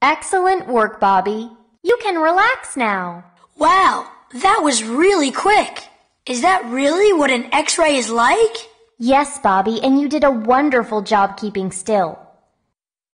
Excellent work, Bobby. You can relax now. Wow, that was really quick. Is that really what an x-ray is like? Yes, Bobby, and you did a wonderful job keeping still.